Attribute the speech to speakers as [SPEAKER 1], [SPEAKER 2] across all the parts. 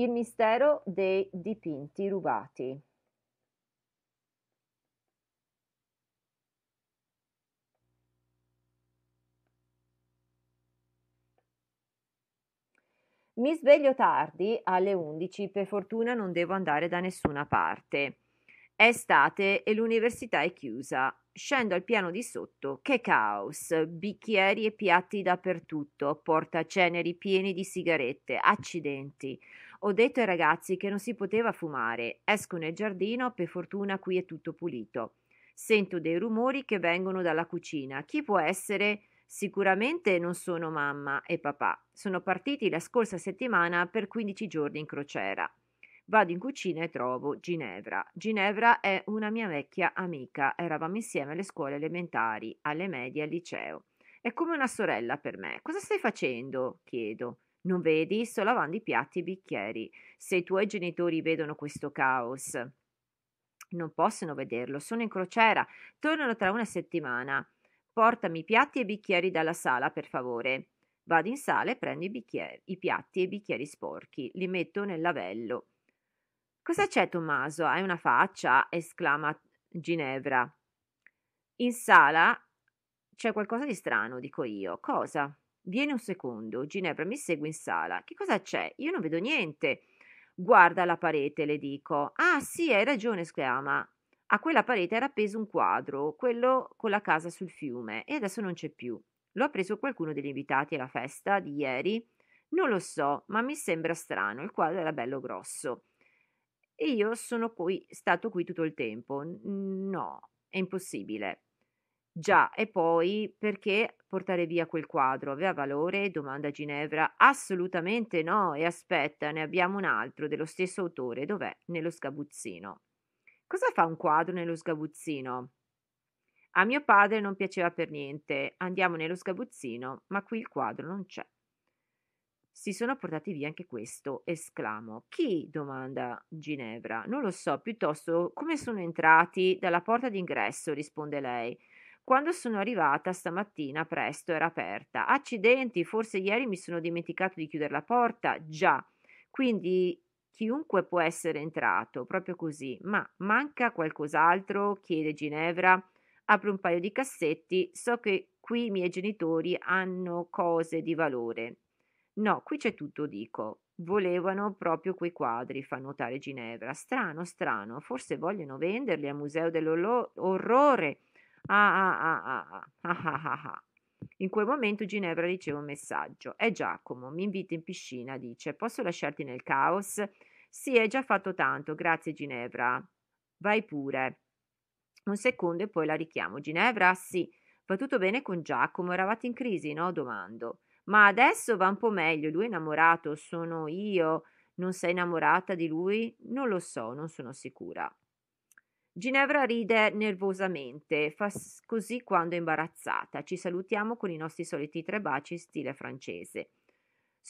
[SPEAKER 1] Il mistero dei dipinti rubati. Mi sveglio tardi, alle 11, per fortuna non devo andare da nessuna parte. È estate e l'università è chiusa. Scendo al piano di sotto. Che caos! Bicchieri e piatti dappertutto, portaceneri pieni di sigarette. Accidenti! Ho detto ai ragazzi che non si poteva fumare. Esco nel giardino, per fortuna qui è tutto pulito. Sento dei rumori che vengono dalla cucina. Chi può essere? Sicuramente non sono mamma e papà. Sono partiti la scorsa settimana per 15 giorni in crociera. Vado in cucina e trovo Ginevra. Ginevra è una mia vecchia amica, eravamo insieme alle scuole elementari, alle medie, al liceo. È come una sorella per me. Cosa stai facendo? chiedo. Non vedi? Sto lavando i piatti e i bicchieri. Se i tuoi genitori vedono questo caos. Non possono vederlo, sono in crociera, tornano tra una settimana. Portami piatti e bicchieri dalla sala, per favore. Vado in sala e prendo i, bicchieri, i piatti e i bicchieri sporchi, li metto nel lavello. Cosa c'è, Tommaso? Hai una faccia? esclama Ginevra. In sala c'è qualcosa di strano, dico io. Cosa? Vieni un secondo. Ginevra mi segue in sala. Che cosa c'è? Io non vedo niente. Guarda la parete, le dico. Ah, sì, hai ragione, esclama. A quella parete era appeso un quadro, quello con la casa sul fiume, e adesso non c'è più. Lo ha preso qualcuno degli invitati alla festa di ieri? Non lo so, ma mi sembra strano, il quadro era bello grosso. E io sono qui, stato qui tutto il tempo. No, è impossibile. Già, e poi perché portare via quel quadro? Aveva valore? domanda Ginevra. Assolutamente no, e aspetta, ne abbiamo un altro dello stesso autore, dov'è? Nello sgabuzzino. Cosa fa un quadro nello sgabuzzino? A mio padre non piaceva per niente. Andiamo nello sgabuzzino, ma qui il quadro non c'è. Si sono portati via anche questo, esclamo. Chi? domanda Ginevra. Non lo so, piuttosto come sono entrati dalla porta d'ingresso, risponde lei. Quando sono arrivata stamattina presto era aperta. Accidenti, forse ieri mi sono dimenticato di chiudere la porta. Già. Quindi chiunque può essere entrato, proprio così. Ma manca qualcos'altro? chiede Ginevra. Apro un paio di cassetti, so che qui i miei genitori hanno cose di valore No, qui c'è tutto, dico. Volevano proprio quei quadri, fa notare Ginevra. Strano, strano, forse vogliono venderli al Museo dell'Orrore. Ah, ah, ah, ah, ah, ah, ah, ah. In quel momento Ginevra riceve un messaggio. È eh, Giacomo, mi invita in piscina, dice. Posso lasciarti nel caos? Sì, hai già fatto tanto, grazie Ginevra. Vai pure. Un secondo e poi la richiamo. Ginevra, sì, va tutto bene con Giacomo, eravate in crisi, no? Domando. Ma adesso va un po' meglio, lui è innamorato, sono io, non sei innamorata di lui? Non lo so, non sono sicura. Ginevra ride nervosamente, fa così quando è imbarazzata. Ci salutiamo con i nostri soliti tre baci stile francese.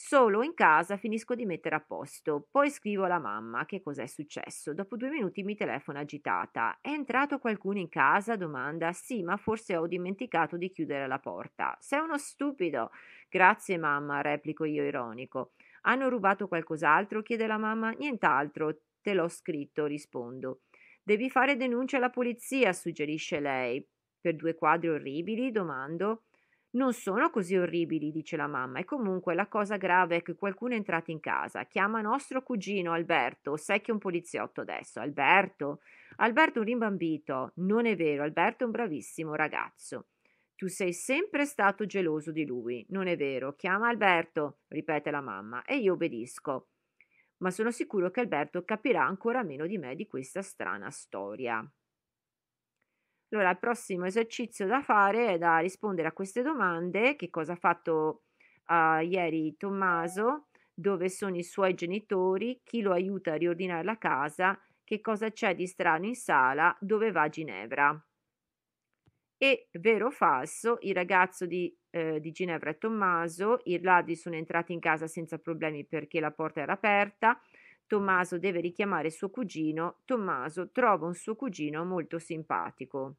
[SPEAKER 1] Solo in casa finisco di mettere a posto, poi scrivo alla mamma che cos'è successo. Dopo due minuti mi telefona agitata. È entrato qualcuno in casa? Domanda. Sì, ma forse ho dimenticato di chiudere la porta. Sei uno stupido. Grazie mamma, replico io ironico. Hanno rubato qualcos'altro? chiede la mamma. Nient'altro, te l'ho scritto, rispondo. Devi fare denuncia alla polizia, suggerisce lei. Per due quadri orribili? Domando. Non sono così orribili, dice la mamma, e comunque la cosa grave è che qualcuno è entrato in casa. Chiama nostro cugino Alberto, sai che è un poliziotto adesso. Alberto? Alberto è un rimbambito. Non è vero, Alberto è un bravissimo ragazzo. Tu sei sempre stato geloso di lui. Non è vero, chiama Alberto, ripete la mamma, e io obbedisco. Ma sono sicuro che Alberto capirà ancora meno di me di questa strana storia. Allora, il prossimo esercizio da fare è da rispondere a queste domande, che cosa ha fatto uh, ieri Tommaso, dove sono i suoi genitori, chi lo aiuta a riordinare la casa, che cosa c'è di strano in sala, dove va Ginevra. E vero o falso, il ragazzo di, eh, di Ginevra è Tommaso, i ladri sono entrati in casa senza problemi perché la porta era aperta, Tommaso deve richiamare suo cugino, Tommaso trova un suo cugino molto simpatico.